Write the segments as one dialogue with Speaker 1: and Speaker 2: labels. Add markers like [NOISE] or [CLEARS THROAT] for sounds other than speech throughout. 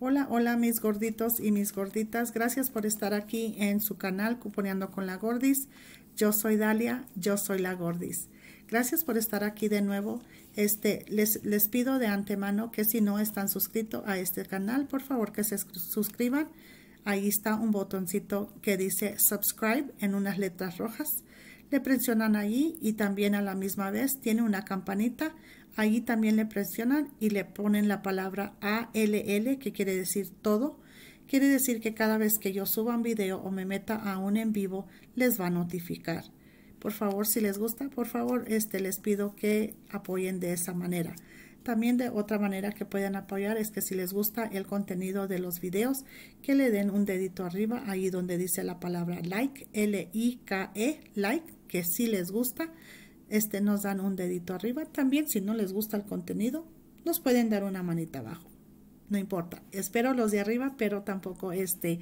Speaker 1: Hola, hola mis gorditos y mis gorditas. Gracias por estar aquí en su canal Cuponeando con la Gordis. Yo soy Dalia, yo soy la Gordis. Gracias por estar aquí de nuevo. Este, les, les pido de antemano que si no están suscritos a este canal, por favor que se suscriban. Ahí está un botoncito que dice subscribe en unas letras rojas. Le presionan ahí y también a la misma vez tiene una campanita Ahí también le presionan y le ponen la palabra ALL, que quiere decir todo. Quiere decir que cada vez que yo suba un video o me meta a un en vivo, les va a notificar. Por favor, si les gusta, por favor, este, les pido que apoyen de esa manera. También de otra manera que pueden apoyar es que si les gusta el contenido de los videos, que le den un dedito arriba ahí donde dice la palabra like, L-I-K-E, like, que si les gusta este, nos dan un dedito arriba. También si no les gusta el contenido, nos pueden dar una manita abajo. No importa. Espero los de arriba, pero tampoco este,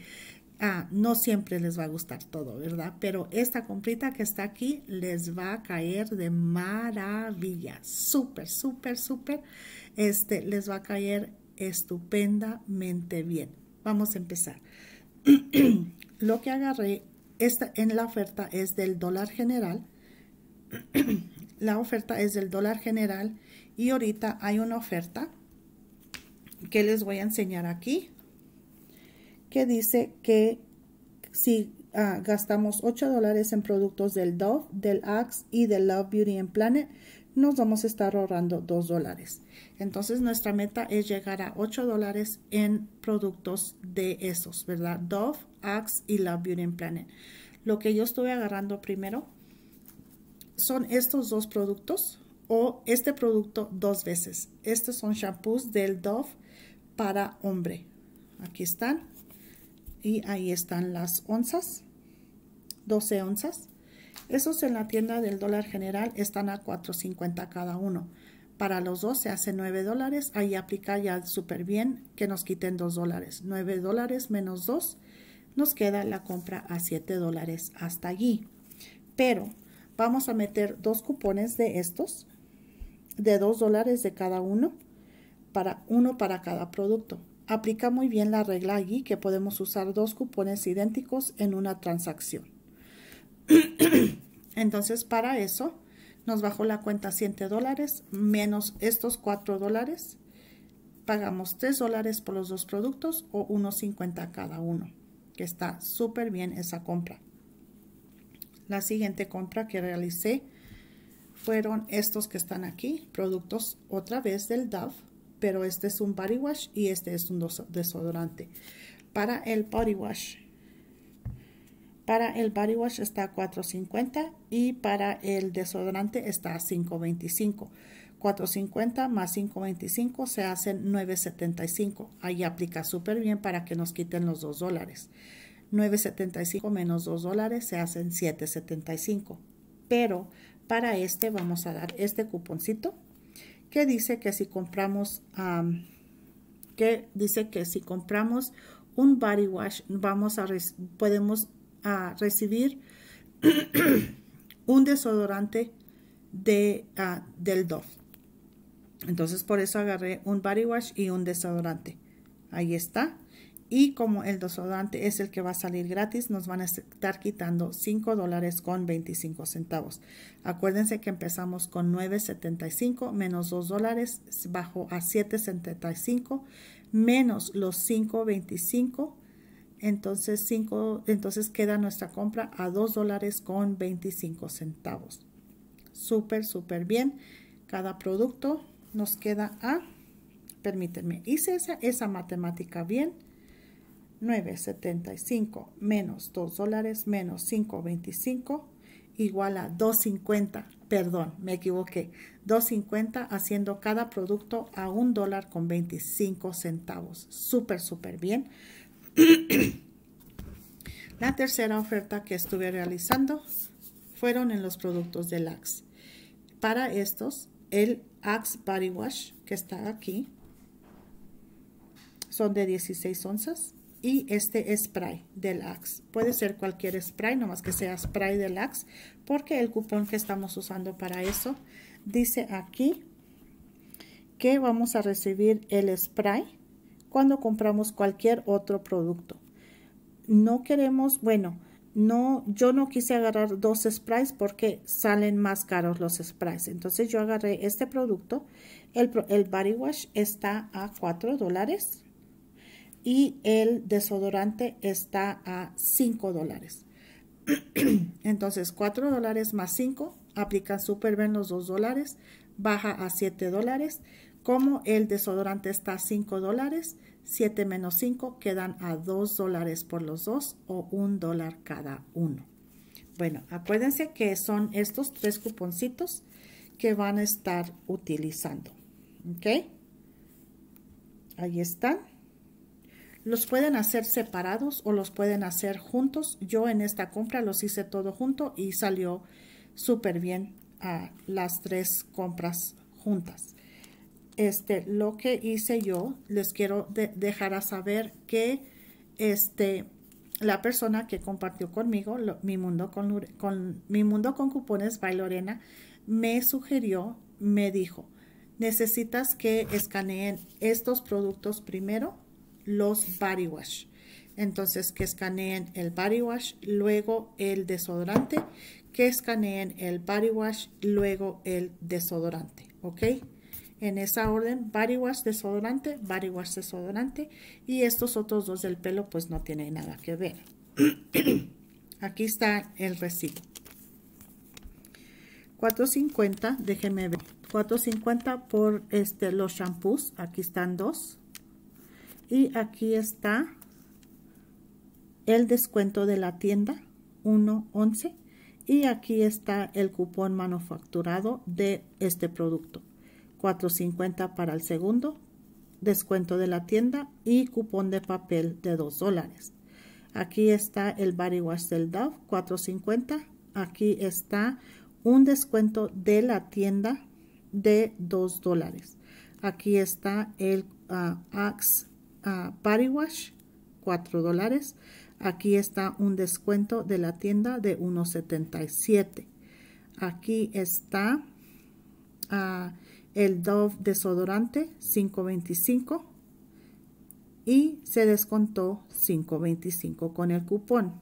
Speaker 1: ah, no siempre les va a gustar todo, ¿verdad? Pero esta comprita que está aquí les va a caer de maravilla. Súper, súper, súper. Este, les va a caer estupendamente bien. Vamos a empezar. [CLEARS THROAT] Lo que agarré en la oferta es del dólar general la oferta es del dólar general y ahorita hay una oferta que les voy a enseñar aquí que dice que si ah, gastamos 8 dólares en productos del Dove, del Axe y del Love Beauty and Planet, nos vamos a estar ahorrando 2 dólares. Entonces nuestra meta es llegar a 8 dólares en productos de esos, ¿verdad? Dove, Axe y Love Beauty and Planet. Lo que yo estuve agarrando primero son estos dos productos o este producto dos veces. Estos son shampoos del Dove para hombre. Aquí están. Y ahí están las onzas. 12 onzas. Esos en la tienda del dólar general están a 4.50 cada uno. Para los dos se hace 9 dólares. Ahí aplica ya súper bien que nos quiten 2 dólares. 9 dólares menos 2 nos queda la compra a 7 dólares hasta allí. Pero Vamos a meter dos cupones de estos, de dos dólares de cada uno, para uno para cada producto. Aplica muy bien la regla aquí que podemos usar dos cupones idénticos en una transacción. [CLEARS THROAT] Entonces, para eso, nos bajó la cuenta siete dólares menos estos cuatro dólares. Pagamos 3 dólares por los dos productos o 1.50 cada uno, que está súper bien esa compra. La siguiente compra que realicé fueron estos que están aquí, productos otra vez del Dove, pero este es un body wash y este es un desodorante. Para el body wash, para el body wash está $4.50 y para el desodorante está $5.25. 4.50 más 5.25 se hacen 9.75. Ahí aplica súper bien para que nos quiten los 2 dólares. 9.75 menos 2 dólares se hacen 7.75. Pero para este vamos a dar este cuponcito que dice que si compramos que dice que si compramos un body wash vamos a podemos recibir [CLEARS THROAT] un desodorante de, ah, del Dove. Entonces por eso agarré un body wash y un desodorante. Ahí está. Y como el desodorante es el que va a salir gratis, nos van a estar quitando cinco dólares con 25 centavos. Acuérdense que empezamos con 9.75 menos 2 dólares, bajo a 7.75 menos los 5.25. Entonces, 5, entonces queda nuestra compra a dos dólares con 25 centavos. Súper, súper bien. Cada producto nos queda a, permítanme, hice esa, esa matemática bien 9.75 menos 2 dólares menos 5.25 igual a 2.50. Perdón, me equivoqué. 2.50 haciendo cada producto a un dólar con 25 centavos. Súper, súper bien. [CLEARS THROAT] La tercera oferta que estuve realizando fueron en los productos de Axe. Para estos, el Axe Body Wash que está aquí son de 16 onzas y este spray del Axe. Puede ser cualquier spray, nomás que sea spray del Axe, porque el cupón que estamos usando para eso dice aquí que vamos a recibir el spray cuando compramos cualquier otro producto. No queremos, bueno, no, yo no quise agarrar dos sprays porque salen más caros los sprays. Entonces yo agarré este producto. El, el body wash está a 4 dólares y el desodorante está a 5 dólares. [CLEARS THROAT] Entonces, 4 dólares más 5, aplican súper bien los 2 dólares, baja a 7 dólares. Como el desodorante está a 5 dólares, 7 menos 5 quedan a 2 dólares por los dos o 1 dólar cada uno. Bueno, acuérdense que son estos tres cuponcitos que van a estar utilizando. ¿Ok? Ahí están. Los pueden hacer separados o los pueden hacer juntos. Yo en esta compra los hice todo junto y salió súper bien a ah, las tres compras juntas. Este, lo que hice yo, les quiero dejar a saber que este, la persona que compartió conmigo mi, mundo con, con, mi mundo con cupones by Lorena me sugirió, me dijo, necesitas que escaneen estos productos primero los body wash. Entonces que escaneen el body wash, luego el desodorante, que escaneen el body wash, luego el desodorante, ¿ok? En esa orden, body wash, desodorante, body wash, desodorante y estos otros dos del pelo pues no tienen nada que ver. [CLEARS THROAT] Aquí está el recibo. 4.50, déjenme ver. 4.50 por este, los shampoos. Aquí están dos. Y aquí está el descuento de la tienda 1.11 y aquí está el cupón manufacturado de este producto 4.50 para el segundo descuento de la tienda y cupón de papel de 2 dólares aquí está el body wash del Dove 4.50 aquí está un descuento de la tienda de 2 dólares aquí está el ah, Axe a Party Wash, 4 dólares. Aquí está un descuento de la tienda de 1.77. Aquí está ah, el Dove desodorante, 5.25. Y se descontó 5.25 con el cupón.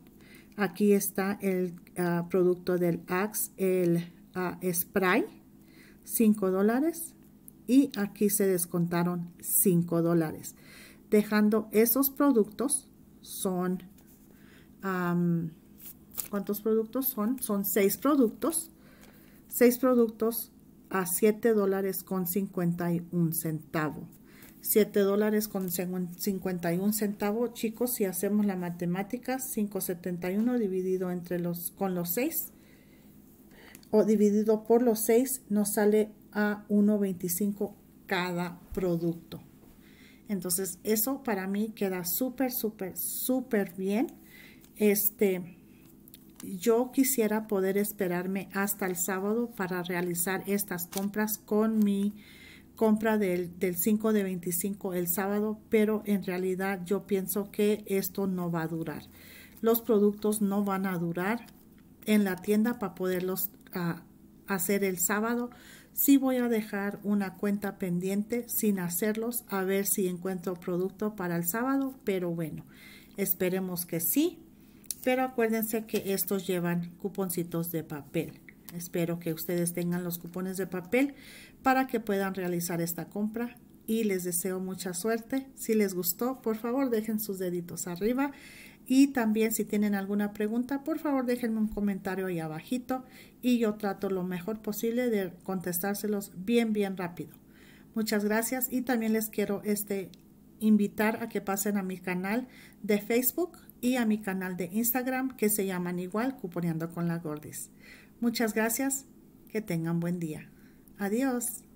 Speaker 1: Aquí está el ah, producto del Axe, el ah, spray, 5 dólares. Y aquí se descontaron 5 dólares dejando esos productos, son, ¿cuántos productos son? Son seis productos, seis productos a 7 dólares con 51 centavo. 7 dólares con 51 centavo, chicos, si hacemos la matemática, 5.71 dividido entre los, con los 6 o dividido por los 6 nos sale a 1.25 cada producto. Entonces, eso para mí queda súper, súper, súper bien. Este, yo quisiera poder esperarme hasta el sábado para realizar estas compras con mi compra del, del 5 de 25 el sábado, pero en realidad yo pienso que esto no va a durar. Los productos no van a durar en la tienda para poderlos ah, hacer el sábado, Sí voy a dejar una cuenta pendiente sin hacerlos, a ver si encuentro producto para el sábado, pero bueno, esperemos que sí. Pero acuérdense que estos llevan cuponcitos de papel. Espero que ustedes tengan los cupones de papel para que puedan realizar esta compra y les deseo mucha suerte. Si les gustó, por favor dejen sus deditos arriba y también si tienen alguna pregunta, por favor déjenme un comentario ahí abajito y yo trato lo mejor posible de contestárselos bien, bien rápido. Muchas gracias y también les quiero este, invitar a que pasen a mi canal de Facebook y a mi canal de Instagram que se llaman igual Cuponeando con la Gordis. Muchas gracias, que tengan buen día. Adiós.